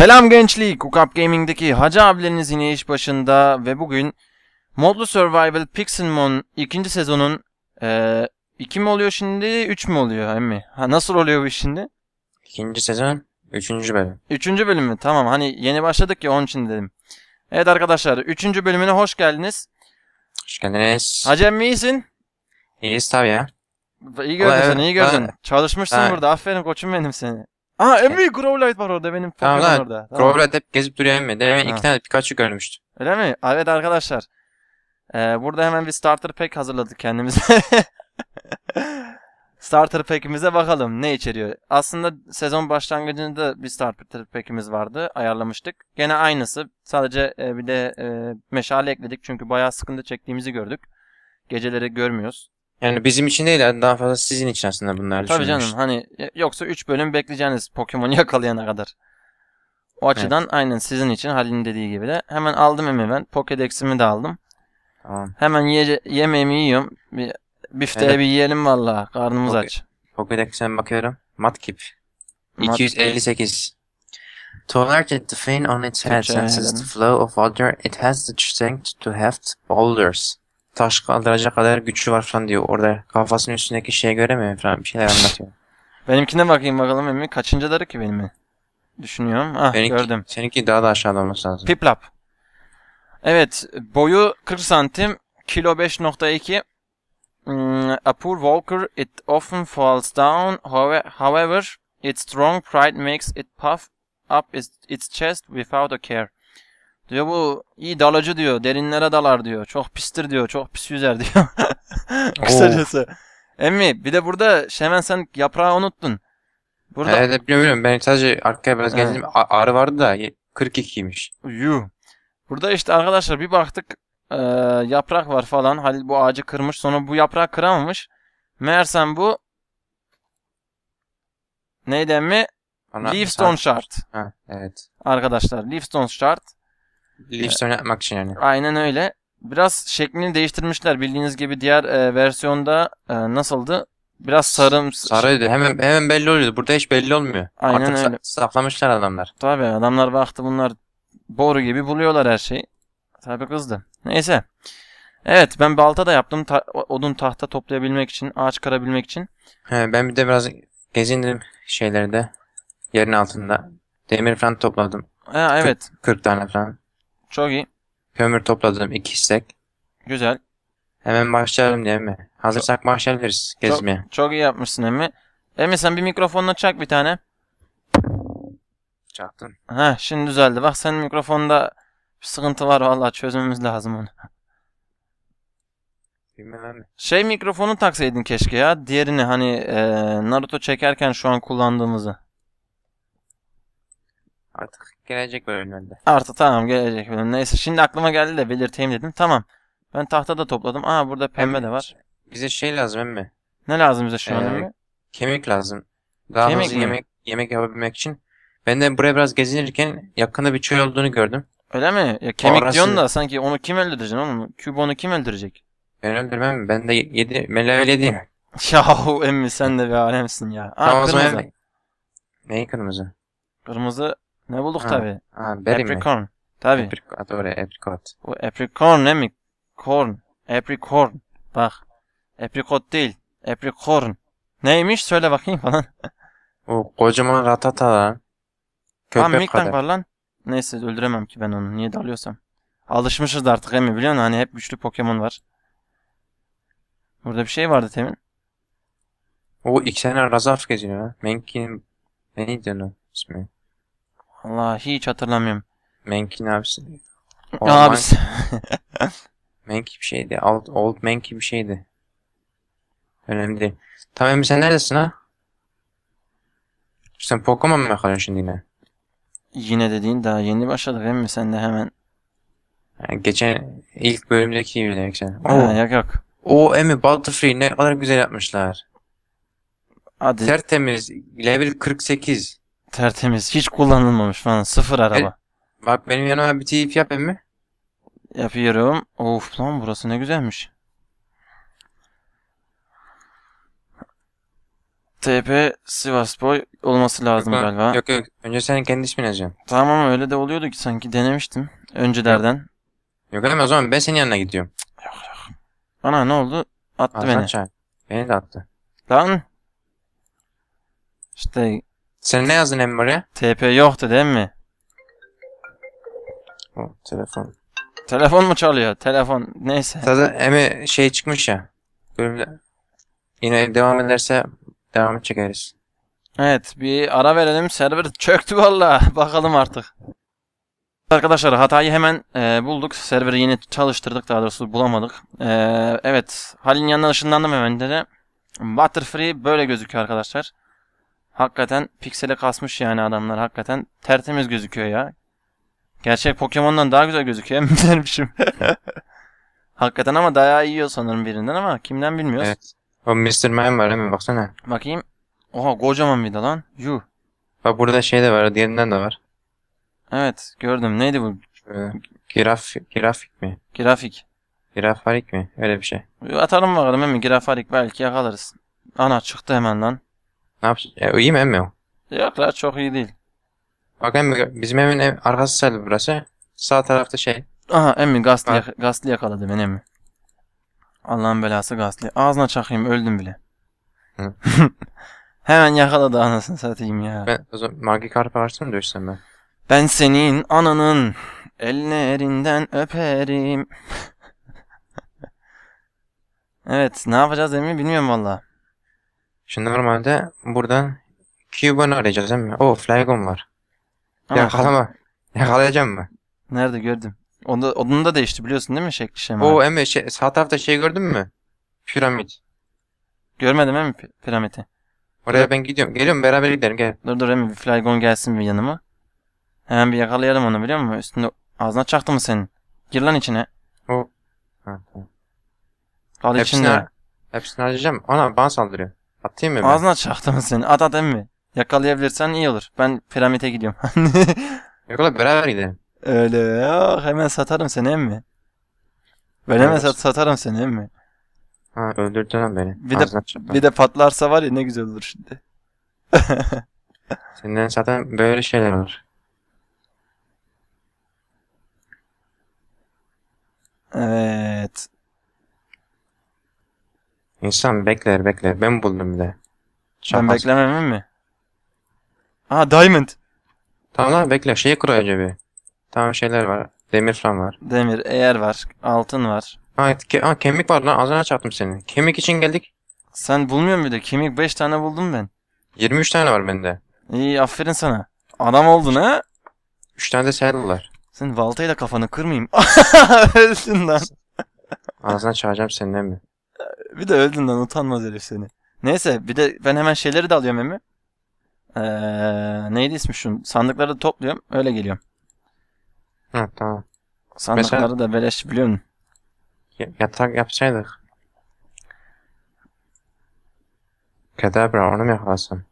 Selam gençlik, Ukap Gaming'deki Hacı abileriniz yine iş başında ve bugün Modlu Survival Pixelmon 2. sezonun 2 e, mi oluyor şimdi, 3 mü oluyor emmi? Ha, nasıl oluyor bu şimdi? 2. sezon, 3. bölüm. 3. bölüm mü? Tamam hani yeni başladık ya onun için dedim. Evet arkadaşlar, 3. bölümüne hoş geldiniz. Hoş geldiniz. Hacı emmi iyisin? İyiyiz tabii ya. İyi gördün Olay, seni, iyi gördün. Ha. Çalışmışsın ha. burada, aferin koçum benim seni. Aa en büyük Growlithe var orada benim Pokemon Tamam orada. Tamam. Growlithe hep gezip duruyor emmi. Demin Ha. iki tane Pikachu görmüştüm. Öyle mi? Evet arkadaşlar. Ee, burada hemen bir starter pack hazırladık kendimize. starter pack'imize bakalım ne içeriyor. Aslında sezon başlangıcında bir starter pack'imiz vardı. Ayarlamıştık. Gene aynısı. Sadece e, bir de e, meşale ekledik. Çünkü bayağı sıkıntı çektiğimizi gördük. Geceleri görmüyoruz. Yani bizim için değil daha fazla sizin için aslında bunlar Tabii canım hani yoksa 3 bölüm bekleyeceğiniz Pokemon'u yakalayana kadar. O açıdan evet. aynen sizin için Halil'in dediği gibi de hemen aldım hemen ben. Pokédex'imi de aldım. Tamam. Hemen ye yemeğimi yiyorum. Bir bifteği evet. bir yiyelim valla. Karnımız Poke aç. Pokédex'e bakıyorum. Matkip. 258. Taller the fin on its head senses the flow of water. It has the strength to heft boulders taş kaldıracak kadar güçlü var falan diyor. Orada kafasının üstündeki şeyi göremiyor falan bir şeyler anlatıyor. Benimkine bakayım bakalım Emmi. Kaçıncıları ki benim? Düşünüyorum. Ah Benimki, gördüm. Seninki daha da aşağıda olması lazım. Piplap. Evet boyu 40 santim. Kilo 5.2. Mm, a poor walker, it often falls down. However, its strong pride makes it puff up its, its chest without a care. Diyor bu iyi dalıcı diyor. Derinlere dalar diyor. Çok pistir diyor. Çok pis yüzer diyor. Kısacası. Emmi bir de burada hemen sen yaprağı unuttun. Burada... Evet biliyorum ben sadece arkaya biraz evet. geldim. Ağrı vardı da 42'ymiş. Yuh. Burada işte arkadaşlar bir baktık e, yaprak var falan. Halil bu ağacı kırmış. Sonra bu yaprağı kıramamış. Meğersem bu neydi emmi? Leafstone Shard. Ha, evet. Arkadaşlar Leafstone Shard lift oynatmak için yani. Aynen öyle. Biraz şeklini değiştirmişler. Bildiğiniz gibi diğer e, versiyonda e, nasıldı? Biraz sarım... Sarıydı. Hemen hemen belli oluyordu. Burada hiç belli olmuyor. Aynen Artık öyle. saklamışlar adamlar. Tabii adamlar baktı bunlar boru gibi buluyorlar her şeyi. Tabii kızdı. Neyse. Evet ben balta da yaptım. Ta- odun tahta toplayabilmek için, ağaç karabilmek için. He, ben bir de biraz gezindim şeyleri de. Yerin altında. Demir falan topladım. Ha, evet. 40, 40 tane falan. Çok iyi. Kömür topladım iki istek. Güzel. Hemen başlayalım değil mi? Hazırsak başlayabiliriz gezmeye. Çok, çok iyi yapmışsın Emi. Emi sen bir mikrofonla çak bir tane. Çaktım. Ha şimdi düzeldi. Bak senin mikrofonda bir sıkıntı var vallahi çözmemiz lazım onu. Şey mikrofonu taksaydın keşke ya. Diğerini hani e, Naruto çekerken şu an kullandığımızı. Artık gelecek bölümlerde. Artık tamam gelecek bölüm. Neyse şimdi aklıma geldi de belirteyim dedim. Tamam. Ben tahta da topladım. Aa burada pembe de var. Bize şey lazım emmi. Ne lazım bize şu an Ee, Kemik lazım. Daha Kemik hızlı yemek, yemek yapabilmek için. Ben de buraya biraz gezinirken yakında bir çöl olduğunu gördüm. Öyle mi? Ya kemik orası- diyorsun da sanki onu kim öldürecek oğlum? Küp onu kim öldürecek? Ben öldürmem. Ben de yedi, melevel yediyim. Yahu emmi sen de bir alemsin ya. Aa, Tamam kırmızı. Neyi kırmızı? Kırmızı ne bulduk tabi. Ha, Apricorn. Tabi. Apricot, doğru apricot. Bu apricorn ne mi? Korn. Apricorn. Bak. Apricot değil. Apricorn. Neymiş söyle bakayım falan. o kocaman ratata lan. Köpek tamam, kadar. var lan. Neyse öldüremem ki ben onu. Niye dalıyorsam. Alışmışız artık emin. biliyor musun? Hani hep güçlü Pokemon var. Burada bir şey vardı temin. O iki tane Razaf geziyor. Menkin... Neydi onun ismi? Allah hiç hatırlamıyorum. Mank'in abisi. Old abisi. Mank bir şeydi. Old, old Mank bir şeydi. Önemli değil. Tamam Emre sen neredesin ha? Sen Pokemon mu yakalıyorsun şimdi yine? Yine dediğin daha yeni başladık Emre sen de hemen. Yani geçen ilk bölümdeki gibi demek sen. Oo. Ha, yok yok. O Emre Butterfree ne kadar güzel yapmışlar. Hadi. Tertemiz. Level 48. Tertemiz. Hiç kullanılmamış falan. Sıfır e, araba. E, bak benim yanıma bir teyip yap mı? Yapıyorum. Of lan burası ne güzelmiş. TP Sivas boy olması lazım yok, galiba. Yok yok. Önce senin kendi ismini yazacaksın. Tamam öyle de oluyordu ki sanki denemiştim. Öncelerden. Yok ama o zaman ben senin yanına gidiyorum. Yok yok. Ana ne oldu? Attı Hasan beni. Çay. Beni de attı. Lan. İşte sen ne yazdın emmi oraya? TP yoktu değil mi? O, telefon. Telefon mu çalıyor? Telefon neyse. Zaten emmi şey çıkmış ya. Bölümde. Yine devam ederse devam çekeriz. Evet bir ara verelim. Server çöktü valla. Bakalım artık. Arkadaşlar hatayı hemen e, bulduk. Serveri yeni çalıştırdık daha doğrusu bulamadık. E, evet Halil'in yanına ışınlandım hemen de. Butterfree böyle gözüküyor arkadaşlar. Hakikaten piksele kasmış yani adamlar. Hakikaten tertemiz gözüküyor ya. Gerçek Pokemon'dan daha güzel gözüküyor. Emin dermişim. Hakikaten ama daha yiyor sanırım birinden ama kimden bilmiyoruz. Evet. O Mr. Man var değil Baksana. Bakayım. Oha kocaman bir de lan. Yuh. Bak burada şey de var. Diğerinden de var. Evet gördüm. Neydi bu? Şöyle. Giraf, grafik mi? Girafik. Girafarik mi? Öyle bir şey. Atalım bakalım değil girafarik belki yakalarız. Ana çıktı hemen lan. Ne yapacağım? Ya, iyi mi emmi o? Yok la çok iyi değil. Bak emmi bizim evin ev, arkası selvi burası. Sağ tarafta şey. Aha emmi gasli, yak gasli yakaladı beni emmi. Allah'ın belası gasli. Ağzına çakayım öldüm bile. Hemen yakaladı anasını satayım ya. Ben o zaman Magi Karp'a varsa mı dövüşsem ben? Ben senin ananın ellerinden öperim. evet ne yapacağız Emre bilmiyorum valla. Şimdi normalde buradan Cuban'ı arayacağız değil mi? O flagon var. Ama Yakalama. Yakalayacağım mı? Nerede gördüm. Onda, onun da değişti biliyorsun değil mi şekli şema? o Emre şey, sağ tarafta şey gördün mü? Piramit. Görmedim mi piramiti. Oraya ben gidiyorum. Geliyorum beraber gidelim gel. Dur dur Emre bir Flygon gelsin bir yanıma. Hemen bir yakalayalım onu biliyor musun? Üstünde ağzına çaktı mı senin? Gir lan içine. O. Ha, tamam. Kal hepsini, içinde. Hepsini arayacağım. Ana bana saldırıyor. Atayım mı ben? Ağzına çaktım seni. At at emmi. Yakalayabilirsen iyi olur. Ben piramite gidiyorum. Yakala, beraber gidelim. Öyle yok. Hemen satarım seni emmi. Ben hemen sat, satarım seni emmi. Ha öldürdün beni. Bir de, bir de patlarsa var ya ne güzel olur şimdi. Senden zaten böyle şeyler var. Evet. İnsan bekler bekler. Ben buldum bile. Ben beklemem mi? Aa diamond. Tamam lan bekle şeyi kur önce bir. Tamam şeyler var. Demir falan var. Demir, eğer var, altın var. Ha, ke ha kemik var lan az önce çarptım seni. Kemik için geldik. Sen bulmuyor muydun? Kemik 5 tane buldum ben. 23 tane var bende. İyi aferin sana. Adam oldun ha? 3 tane de serdiler. Sen baltayla kafanı kırmayayım. Ölsün lan. Ağzına çağıracağım seninle mi? Bir de öldün lan utanmaz herif seni. Neyse bir de ben hemen şeyleri de alıyorum Emi. Ee, neydi ismi şunun? Sandıkları da topluyorum. Öyle geliyorum. Hı tamam. Sandıkları Mesela- da beleş biliyor musun? Y- Yatak yapsaydık. Kadabra onu mu yakalasın?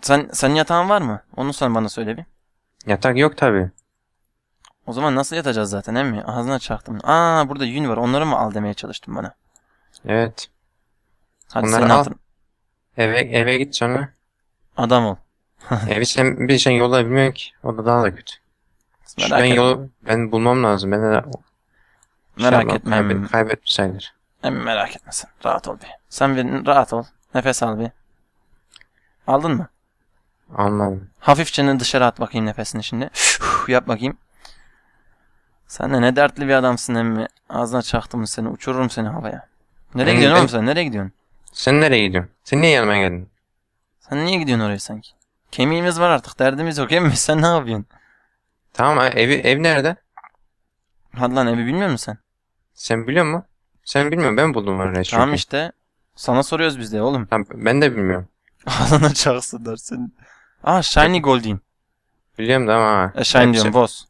Sen, senin yatağın var mı? Onu sen bana söyle bir. Yatak yok tabi. O zaman nasıl yatacağız zaten emmi? Ağzına çaktım. Aa burada yün var. Onları mı al demeye çalıştım bana. Evet. Hadi Bunları seni al. Eve, eve git sonra. Adam ol. Evi sen bir şey yola bilmiyorum ki. O da daha da kötü. Merak ben yolu ben bulmam lazım. Ben de şey merak etme. Kaybet, kaybetmişsindir. merak etmesin. Rahat ol bir. Sen bir rahat ol. Nefes al bir. Aldın mı? Almadım. Hafifçe dışarı at bakayım nefesini şimdi. yap bakayım. Sen de ne dertli bir adamsın emmi. Ağzına çaktım seni. Uçururum seni havaya. Nereye gidiyorsun oğlum sen? Nereye gidiyorsun? Sen nereye gidiyorsun? Sen niye yanıma geldin? Sen niye gidiyorsun oraya sanki? Kemiğimiz var artık derdimiz yok emmi sen ne yapıyorsun? Tamam e, evi, ev nerede? Hadi lan evi bilmiyor musun sen? Sen biliyor musun? Sen bilmiyor, ben buldum oraya çünkü. Tamam işte sana soruyoruz biz de oğlum. Tamam, ben de bilmiyorum. Alana çaksın dersin. Aa Shiny Goldin. Biliyorum da ama. E, shiny diyorum Boss.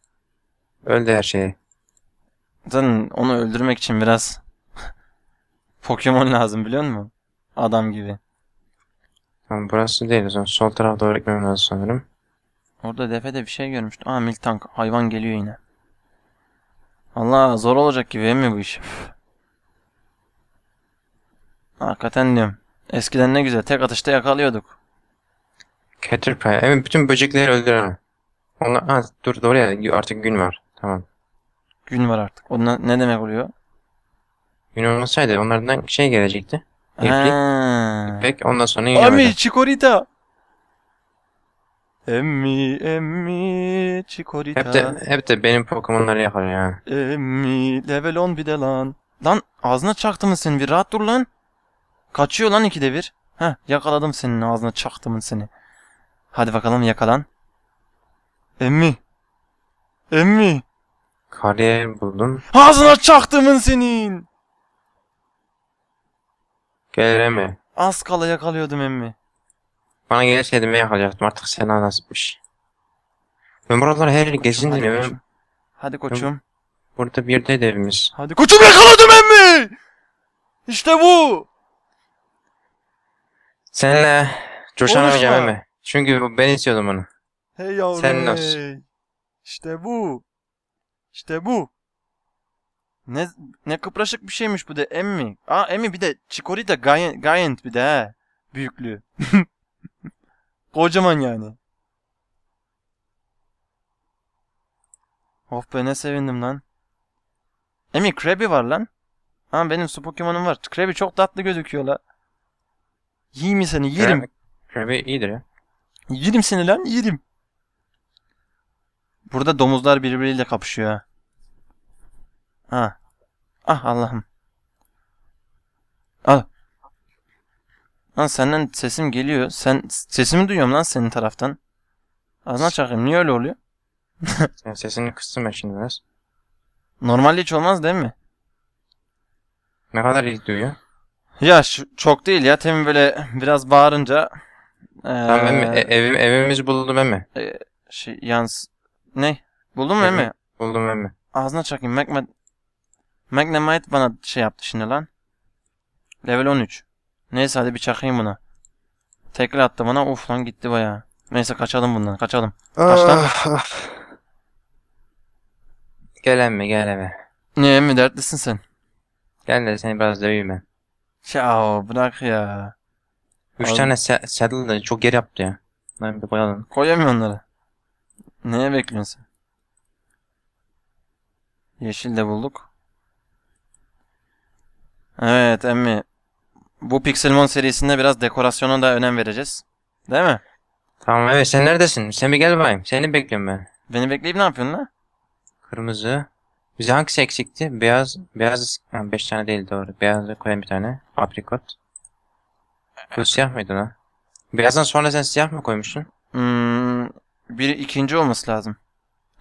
Öldü her şeyi. Zaten onu öldürmek için biraz Pokemon lazım biliyor musun? Adam gibi. Tamam burası değil o zaman. Sol tarafa doğru gitmem lazım sanırım. Orada defede bir şey görmüştüm. Aa Miltank hayvan geliyor yine. Allah zor olacak gibi mi bu iş? Hakikaten diyorum. Eskiden ne güzel tek atışta yakalıyorduk. Caterpillar. Evet bütün böcekleri öldüren. Onlar, ha, dur doğru ya artık gün var. Tamam. Gün var artık. O ne demek oluyor? Gün olmasaydı onlardan şey gelecekti. İpek. Pek ondan sonra yine Ami Chikorita. Emmi emmi Chikorita. Hep de, hep de benim Pokemon'ları yakar ya. Emmi level 10 bir de lan. Lan ağzına çaktım seni bir rahat dur lan. Kaçıyor lan ikide bir. Heh yakaladım senin ağzına çaktım seni. Hadi bakalım yakalan. Emmi. Emmi. Kariyer buldum. Ağzına çaktımın senin. Gelire mi? Az kala yakalıyordum emmi. Bana gelseydim ben yakalayacaktım artık sana nasipmiş. Ben buraları her gezindim Hadi, Hadi koçum. Burada bir de evimiz. Hadi koçum yakaladım emmi! İşte bu! Senle coşanamayacağım Oluşma. emmi. Çünkü ben istiyordum onu. Hey yavrum. Sen hey. İşte bu. İşte bu. Ne ne kıpraşık bir şeymiş bu de emmi. Aa emmi bir de Chikorita Giant Gayent, bir de he. Büyüklüğü. Kocaman yani. Of be ne sevindim lan. Emi Krabby var lan. Ha benim su Pokemon'um var. Krabby çok tatlı gözüküyor la. Yiyeyim seni yerim. Krabby, Krabby iyidir ya. Yerim seni lan yerim. Burada domuzlar birbiriyle kapışıyor ha. Ha. Ah Allah'ım. Al. Lan senden sesim geliyor. Sen sesimi duyuyorum lan senin taraftan. Ağzına çakayım. Niye öyle oluyor? sesini kıstım ben şimdi biraz. Normalde hiç olmaz değil mi? Ne kadar iyi duyuyor? Ya çok değil ya. Temin böyle biraz bağırınca Tamam ben E- evim, evimiz buldum ben mi? şey yans ne? Buldun mu Evet. Buldum ben mi? Ağzına çakayım. Mehmet Magnemite bana şey yaptı şimdi lan. Level 13. Neyse hadi bir çakayım buna. Tekrar attı bana. Of lan gitti baya. Neyse kaçalım bundan. Kaçalım. Kaç lan. Ah, ah. Gelen mi geleme. Niye mi dertlisin sen? Gel de seni biraz döveyim ben. Ya bırak ya. Üç tane se- saddle da çok yer yaptı ya. Ben bir koyalım. Koyamıyor onları. Neye bekliyorsun sen? Yeşil de bulduk. Evet emmi. Bu Pixelmon serisinde biraz dekorasyona da önem vereceğiz. Değil mi? Tamam evet sen neredesin? Sen bir gel bakayım. Seni bekliyorum ben. Beni bekleyip ne yapıyorsun lan? Kırmızı. Bize hangisi eksikti? Beyaz. Beyaz. 5 tane değil doğru. Beyazı koyayım bir tane. Aprikot. Bu siyah mıydı lan? Beyazdan sonra sen siyah mı koymuştun? Hmm, bir ikinci olması lazım.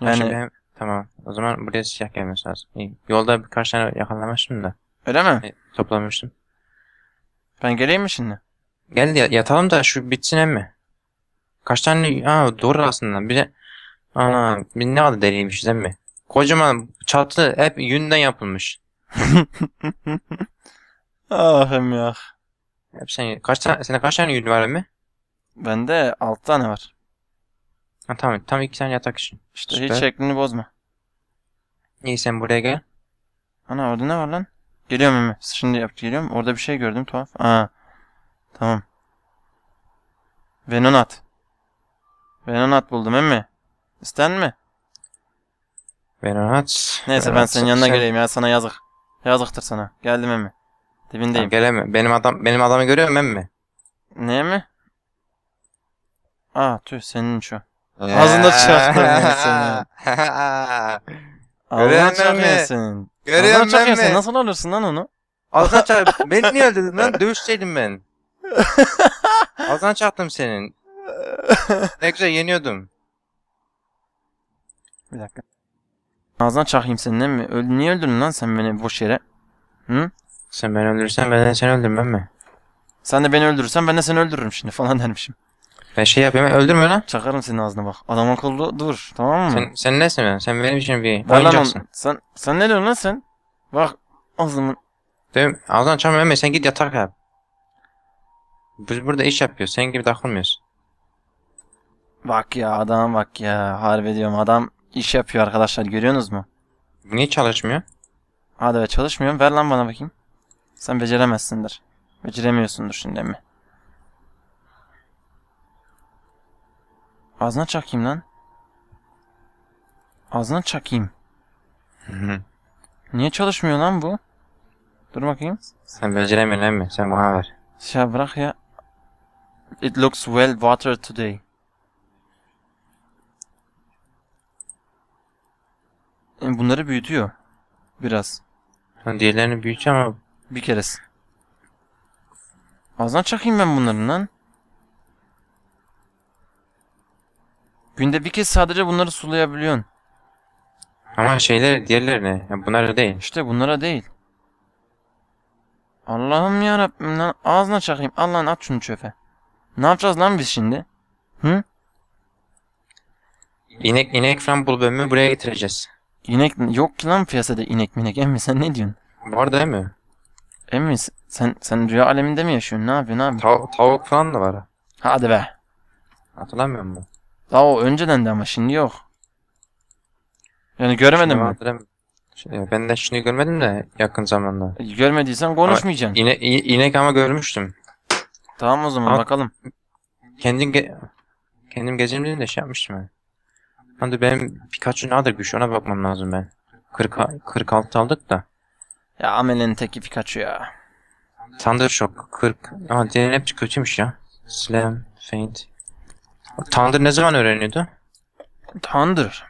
Yani... Şimdi, tamam. O zaman buraya siyah gelmesi lazım. İyi. Yolda birkaç tane yakalamıştım da. Öyle mi? toplamıştım. Ben geleyim mi şimdi? Gel yatalım da şu bitsin emmi. Kaç tane? Ha doğru aslında. Bir de ana bir ne adı deliymişiz emmi. Kocaman çatı hep yünden yapılmış. ah emmi ah. Hep sen, kaç tane, senin kaç tane yün var emmi? Bende 6 tane var. Ha, tamam tam iki tane yatak için. İşte Süper. hiç şeklini bozma. İyi sen buraya gel. Ana orada ne var lan? Geliyor mu? Şimdi yaptı geliyor mu? Orada bir şey gördüm tuhaf. Aa. Tamam. Venonat. Venonat buldum mi İsten mi? Venonat. Neyse ben senin yanına geleyim ya sana yazık. Yazıktır sana. Geldim emmi. Dibindeyim. Geleme. Benim adam benim adamı görüyor musun emmi? Ne mi? Aa tüh senin şu. Ağzında çıkarttım seni. Allah'ın Göremem mi? çakıyorsun. Allah'ın Görüyorum mi? Nasıl alırsın lan onu? Azan çak. Beni niye öldürdün lan? Dövüşseydim ben. Azan çaktım senin. Ne güzel yeniyordum. Bir dakika. Azan çakayım senin değil mi? Öl niye öldürdün lan sen beni boş yere? Sen beni öldürürsen ben de seni öldürmem mi? Sen de beni öldürürsen ben de seni öldürürüm şimdi falan dermişim. Ben şey yapayım ben öldürme lan. Çakarım senin ağzına bak. Adam akıllı dur tamam mı? Sen, sen nesin ben? Sen benim için bir Var oyuncaksın. Sen, sen ne diyorsun lan sen? Bak ağzımın. Değil mi? Ağzından çam verme sen git yatak yap. Biz burada iş yapıyoruz. sen gibi takılmıyoruz. Bak ya adam bak ya. Harbi diyorum adam iş yapıyor arkadaşlar görüyorsunuz mu? Bu Niye çalışmıyor? Hadi be çalışmıyorum ver lan bana bakayım. Sen beceremezsindir. Beceremiyorsundur şimdi mi? Ağzına çakayım lan. Ağzına çakayım. Niye çalışmıyor lan bu? Dur bakayım. Sen beceremiyorsun mi? Sen bana ver. Ya bırak ya. It looks well watered today. E, bunları büyütüyor. Biraz. Ha, diğerlerini büyütüyor ama... Bir keresi. Ağzına çakayım ben bunların lan. Günde bir kez sadece bunları sulayabiliyorsun. Ama şeyler diğerlerine. Yani bunlara değil. İşte bunlara değil. Allah'ım ya Rabbim lan ağzına çakayım. Allah'ın at şunu çöfe. Ne yapacağız lan biz şimdi? Hı? İnek inek falan bul bölümü buraya getireceğiz. İnek yok ki lan piyasada inek minek emmi sen ne diyorsun? Var değil mi? Emmi sen sen rüya aleminde mi yaşıyorsun? Ne yapıyorsun abi? Tav tavuk falan da var. Hadi be. Hatırlamıyor musun? Daha o önceden de ama şimdi yok. Yani görmedim mi? şimdi ben de şimdi görmedim de yakın zamanda. E, görmediysen konuşmayacaksın. Ama ine, i- ama görmüştüm. Tamam o zaman Ama- bakalım. Kendim ge- kendim gezimliğini de şey yapmıştım ben. Hadi benim birkaç gün güç şey, ona bakmam lazım ben. 40, 46 aldık da. Ya Amel'in teki birkaç ya. Thunder Shock 40. Aa DNF kötüymüş ya. Slam, Faint. Tandır ne zaman öğreniyordu? Tandır.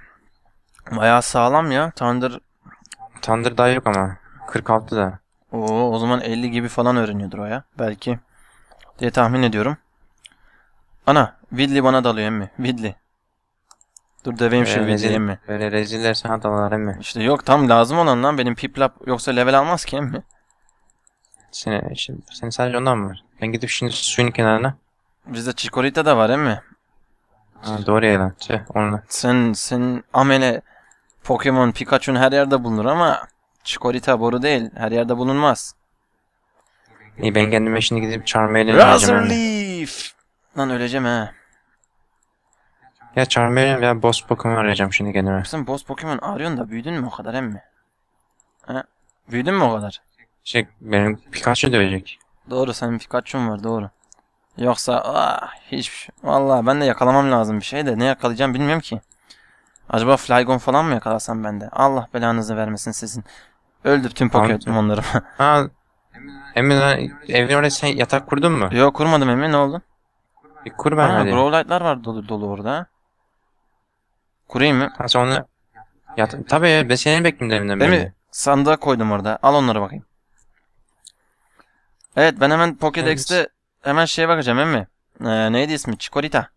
Bayağı sağlam ya. Tandır. Tandır daha yok ama. 46 da. Oo, o zaman 50 gibi falan öğreniyordur o ya. Belki. Diye tahmin ediyorum. Ana. Widley bana dalıyor emmi. Widley. Dur deveyim ee, şu şimdi rezil, mi? Böyle reziller sana dalar emmi. İşte yok tam lazım olan lan benim piplap yoksa level almaz ki emmi. Seni, şimdi, seni sadece ondan mı var? Ben gidip şimdi suyun kenarına. Bizde çikolata da var emmi. Ha, doğru eğlence. Onu. Sen, sen amele Pokemon Pikachu'nun her yerde bulunur ama Chikorita boru değil. Her yerde bulunmaz. İyi ben kendime şimdi gidip Charmeleon'u alacağım. Leaf. Lan öleceğim ha. Ya Charmeleon veya boss Pokemon arayacağım şimdi kendime. Sen boss Pokemon arıyorsun da büyüdün mü o kadar emmi? Ha? Büyüdün mü o kadar? Şey benim Pikachu dövecek. Doğru senin Pikachu'm var doğru. Yoksa ah, hiç şey. vallahi ben de yakalamam lazım bir şey de ne yakalayacağım bilmiyorum ki. Acaba Flygon falan mı yakalasam ben de? Allah belanızı vermesin sizin. Öldüp tüm pakettim onları. ha, Emre evin orada sen yatak kurdun mu? Yok kurmadım Emre ne oldu? Bir kur ben ha, hadi. Growlight'lar var dolu, dolu orada. Kurayım mı? Ha sonra ya tabii ya ben seni bekliyorum deminden beri. Değil mi? Sandığa koydum orada. Al onları bakayım. Evet ben hemen Pokédex'te evet. Hemen şeye bakacağım emmi. Ee, neydi ismi? Çikolita.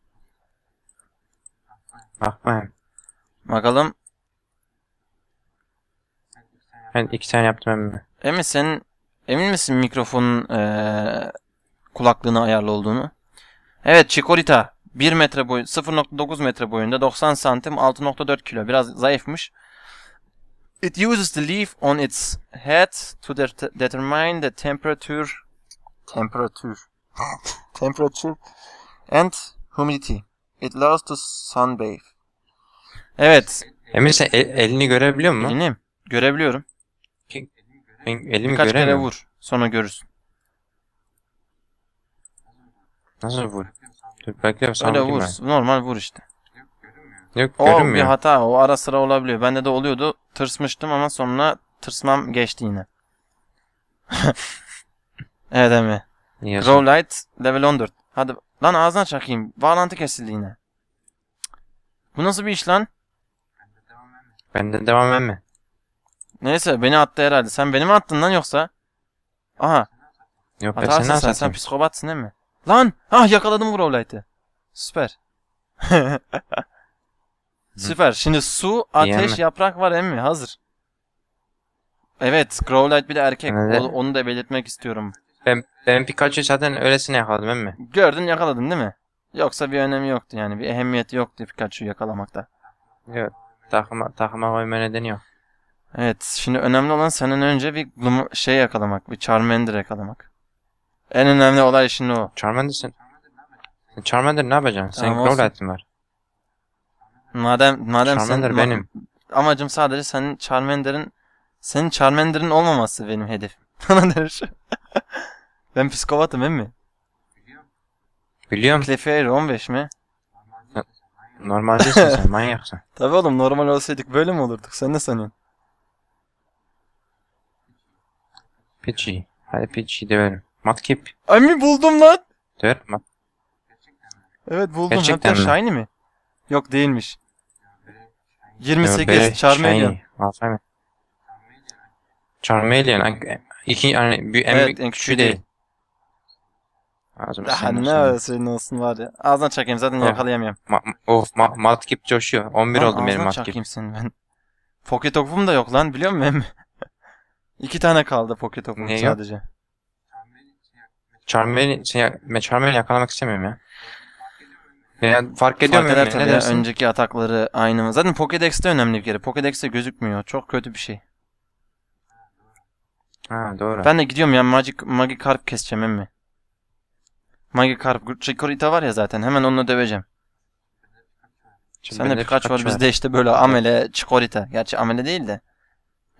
Bakmayın. Bakalım. Ben iki tane yaptım emmi. Emmi sen emin misin mikrofonun ee, kulaklığına ayarlı olduğunu? Evet Çikolita. 1 metre boyu 0.9 metre boyunda 90 santim 6.4 kilo biraz zayıfmış. It uses the leaf on its head to de determine the temperature temperature temperature and humidity. It loves to sunbathe. Evet. Emir sen el, elini görebiliyor musun? Elini görebiliyorum. Ben elimi Birkaç kere vur. Sonra görürsün. Nasıl vur? Dur bekliyorum Öyle vur. Ben. Normal vur işte. Yok o görünmüyor. bir hata. O ara sıra olabiliyor. Bende de oluyordu. Tırsmıştım ama sonra tırsmam geçti yine. evet Emre. Niye? Roll Light level 14. Hadi lan ağzına çakayım. Bağlantı kesildi yine. Bu nasıl bir iş lan? Bende devam emme. Neyse beni attı herhalde. Sen beni mi attın lan yoksa? Aha. Yok ben seni sen, sen, sen psikopatsın değil mi? Lan! Ah yakaladım bu Rowlight'ı. Süper. Süper. Şimdi su, ateş, yaprak var emmi. Hazır. Evet, Growlite bir de erkek. Onu, onu da belirtmek istiyorum. Ben, ben Pikachu zaten öylesine yakaladım değil mi? Gördün yakaladın değil mi? Yoksa bir önemi yoktu yani. Bir ehemmiyeti yoktu Pikachu'yu yakalamakta. Yok. Takıma, takıma koyma nedeni yok. Evet. Şimdi önemli olan senin önce bir şey yakalamak. Bir Charmander yakalamak. En önemli olay şimdi o. Charmander sen... Charmander ne yapacaksın? Sen rol ettin var. Madem, madem Charmander sen, benim. Amacım sadece senin Charmander'in, senin Charmander'in olmaması benim hedefim. Ona şey? ben psikopatım değil mi? Biliyorum. Clefairy 15 mi? Normaldesin sen manyaksın. Tabi oğlum normal olsaydık böyle mi olurduk? Sen ne sanıyorsun? Pichi. Hadi Pichi döverim. Matkip. Ay mi buldum lan? Döverim mat. Evet buldum. Gerçekten Hatta mi? Shiny mi? Yok değilmiş. 28 Charmeleon. Charmeleon. Charmeleon. İki yani bir, en, evet, en küçüğü değil. değil. Daha ne arasının olsun var ya. Ağzına çakayım zaten oh. yakalayamıyorum. Ma of ma oh, mat gibi coşuyor. 11 lan, benim mat gibi. çakayım seni ben. Pocket okupum da yok lan biliyor musun? İki tane kaldı pocket okupum ne sadece. Yok? Charmeleon'i şey, Charmeleon yakalamak istemiyorum ya. Yani fark ediyor fark eder tabii Önceki atakları aynı mı? Zaten Pokédex de önemli bir kere. Pokédex de gözükmüyor. Çok kötü bir şey. Ha doğru. Ben de gidiyorum ya Magic, Magikarp keseceğim emmi. Magikarp, Chikorita şey, var ya zaten hemen onunla döveceğim. Şimdi Sen de birkaç var bizde işte böyle amele, Chikorita. Gerçi amele değil de.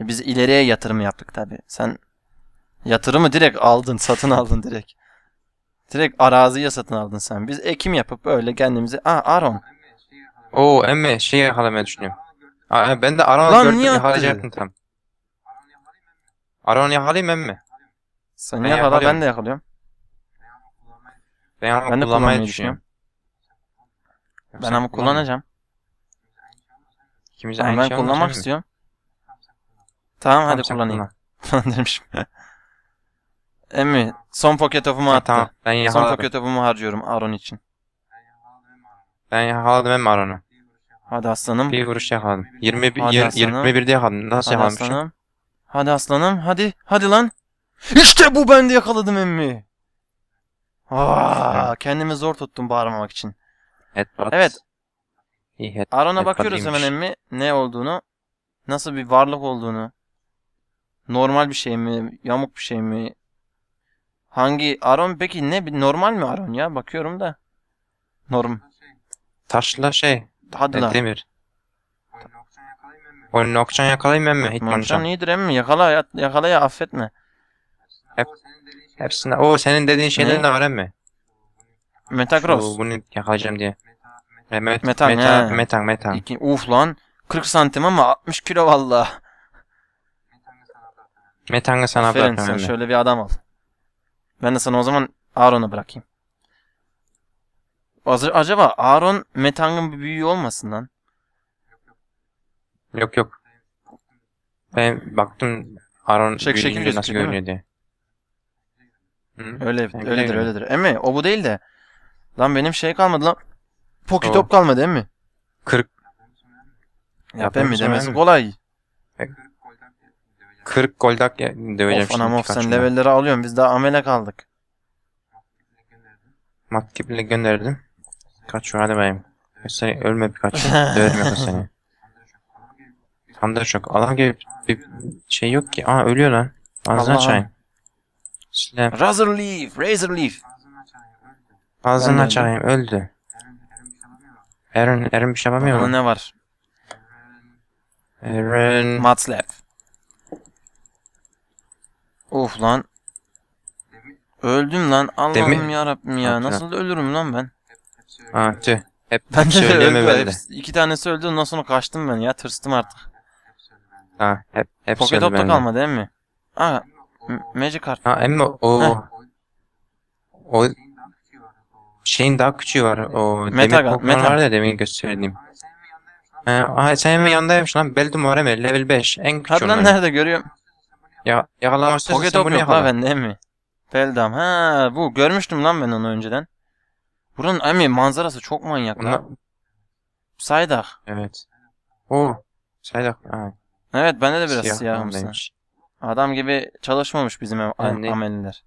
E, biz ileriye yatırım yaptık tabi. Sen yatırımı direkt aldın, satın aldın direkt. Direkt araziye satın aldın sen. Biz ekim yapıp öyle kendimizi... Aa Aron. Oo emmi şey yakalamaya düşünüyorum. Aa, ben de Aron'u gördüm. Lan niye attı? tam. Aron yakalayayım ben mi? Sen ben yakala ben de yakalıyorum. Ben, ben de kullanmayı düşünüyorum. Ben, ben ama kullanacağım. İkimiz aynı ben şey kullanmak istiyorum. Tamam, tamam hadi kullanayım. Falan demişim. Emmi son pocket of'umu attı. Tamam, ben Son pocket of'umu harcıyorum Aron için. Ben yakaladım Emmi Aron'u. Hadi aslanım. Bir vuruş yakaladım. 20, Hadi yer, aslanım. 21'de yakaladım. Nasıl Hadi yakalamışım? Hadi aslanım hadi hadi lan. İşte bu ben de yakaladım emmi. Aa, kendimi zor tuttum bağırmamak için. Headbutt. Evet. head, Aron'a bakıyoruz hemen emmi. Ne olduğunu. Nasıl bir varlık olduğunu. Normal bir şey mi? Yamuk bir şey mi? Hangi Aron peki ne? Normal mi Aron ya? Bakıyorum da. Norm. Taşla şey. Hadi lan. Demir. O nokçan yakalayayım emmi Hitman Nokçan iyidir emmi yakala yakala ya affetme. Hepsinde. O senin dediğin şeylerin de var emmi. Şu, Metagross. bunu yakalayacağım diye. E, met, Metan, metan, he. metan, metan, İki, uf lan 40 santim ama 60 kilo valla. Metan'ı sana Aferin sen bırakıyorum emmi. şöyle bir adam al. Ben de sana o zaman Aaron'u bırakayım. Az- Acaba Aaron Metang'ın bir büyüğü olmasın lan? Yok yok. Ben baktım Aaron Şek şekil nasıl görünüyor diye. Öyle, öyledir öyledir. Emmi o bu değil de. Lan benim şey kalmadı lan. Poki top kalmadı emmi. 40. Yap emmi demesi kolay. 40 e, dak döveceğim of, şimdi. Anam of sen levelleri alıyorsun biz daha amele kaldık. Matkip'le gönderdim. Kaç şu hadi bayım. Sen ölme birkaç. Dövmüyorum seni. Tam da çok. Adam gibi bir şey yok ki. Aa ölüyor lan. Ağzına Allah. çayın. Slam. Razor Leaf. Razor Leaf. Ağzına çayın. Öldü. Eren, Eren bir şey yapamıyor mu? Onun ne var? Eren... Matslap. Of lan. Öldüm lan. Allah'ım yarabbim ya. Nasıl ölürüm lan ben? Ha tüh. Hep ben de öldüm. İki tanesi öldü ondan sonra kaçtım ben ya. Tırstım artık. Ha hep, hep Pocket Op'ta kalmadı değil mi? Ha Magic Card. Ha emmi o Heh. o şeyin daha küçüğü var. O Meta demin Meta var ya demin gösterdiğim. Ee, aha sen hemen yandaymış lan. Beldum var hemen level 5. En küçük Hadi lan nerede görüyorum. Ya yakalamışsın Pocket sen Op bunu yok yakala. lan bende emmi. Beldam ha bu görmüştüm lan ben onu önceden. Buranın emmi manzarası çok manyak lan. Bunlar- Saydak. Evet. O. Saydak. Ha. Evet bende de biraz siyah, siyahımsı. Adam gibi çalışmamış bizim am ameliler.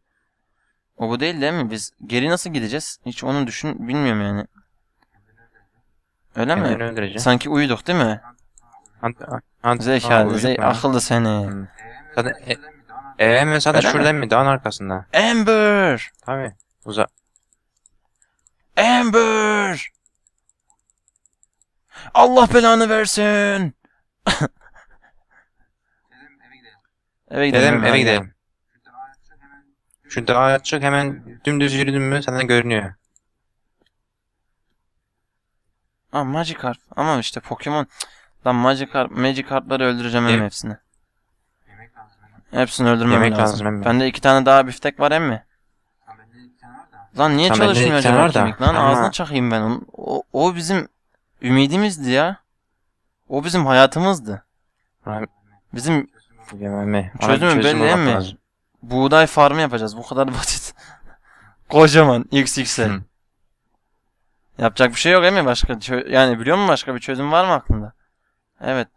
O bu değil değil mi? Biz geri nasıl gideceğiz? Hiç onu düşün bilmiyorum yani. Öyle mi? Sanki uyuduk değil mi? Ant Zekalı, zey akıllı seni. Hmm. Zaten e Eğme zaten Öyle şuradan mi? Dağın arkasında. Amber! Tabi. Uza. Amber! Allah belanı versin! Eve gidelim. eve gidelim. Şu dağa çık hemen dümdüz yürüdün mü senden görünüyor. Aa Magikarp. Ama işte Pokemon. Lan Magikarp, Magikarp'ları öldüreceğim hem Yemek- hepsini. Hepsini öldürmem Yemek lazım. lazım emmi. Bende iki tane daha biftek var emmi. Lan niye Lan çalışmıyor iki acaba kemik lan? Ama- Ağzına çakayım ben onu. O, o bizim ümidimizdi ya. O bizim hayatımızdı. Bizim Yememi. Hani, Çözümü belli mi? Lazım. Buğday farmı yapacağız. Bu kadar basit. Kocaman XX'e. Yapacak bir şey yok değil mi başka? Yani biliyor musun başka bir çözüm var mı aklında? Evet.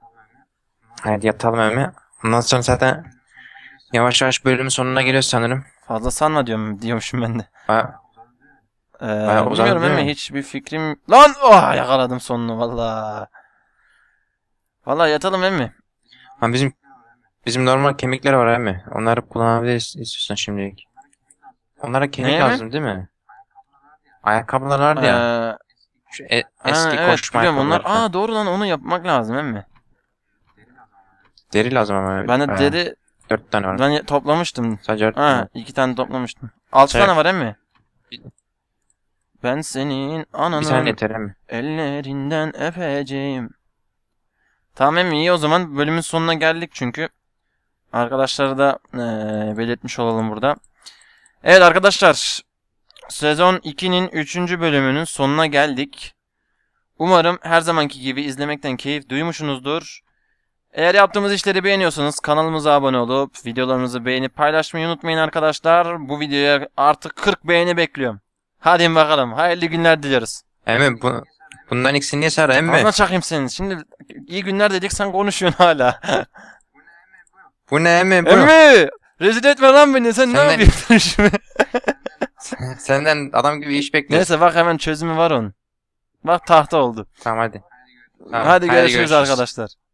Hadi yatalım Emi. Ondan sonra zaten yavaş yavaş bölümün sonuna geliyoruz sanırım. Fazla sanma diyorum diyormuşum ben de. Ba ee, Emi hiç bir fikrim... Lan! Oh, yakaladım sonunu valla. Valla yatalım Emi. Ha, bizim Bizim normal kemikler var abi. Onları kullanabiliriz istiyorsan şimdilik. Onlara kemik Ne? lazım değil mi? Ayakkabılar vardı ya. Ee, Şu e- ha, eski evet, koşma biliyorum onlar. ayakkabıları Aa doğru lan onu yapmak lazım değil mi? Deri lazım ama. Ben de ee, deri Dört tane var. ben toplamıştım. Sadece dört tane. iki tane toplamıştım. Altı Şey- tane var değil mi? Ben senin Bir tane ananın yeter mi? ellerinden öpeceğim. Tamam iyi o zaman bölümün sonuna geldik çünkü. Arkadaşları da e, belirtmiş olalım burada. Evet arkadaşlar. Sezon 2'nin 3. bölümünün sonuna geldik. Umarım her zamanki gibi izlemekten keyif duymuşsunuzdur. Eğer yaptığımız işleri beğeniyorsanız kanalımıza abone olup videolarımızı beğenip paylaşmayı unutmayın arkadaşlar. Bu videoya artık 40 beğeni bekliyorum. Hadi bakalım hayırlı günler dileriz. Emin bu, bundan ikisini niye çağır emmi? Anla çakayım senin. Şimdi iyi günler dedik sen konuşuyorsun hala. Bu ne Emmi? Bu? Emmi! Rezil etme lan beni sen Senden- ne yapıyorsun şimdi? Senden adam gibi iş bekliyoruz. Neyse bak hemen çözümü var onun. Bak tahta oldu. Tamam hadi. Tamam, hadi görüşürüz arkadaşlar.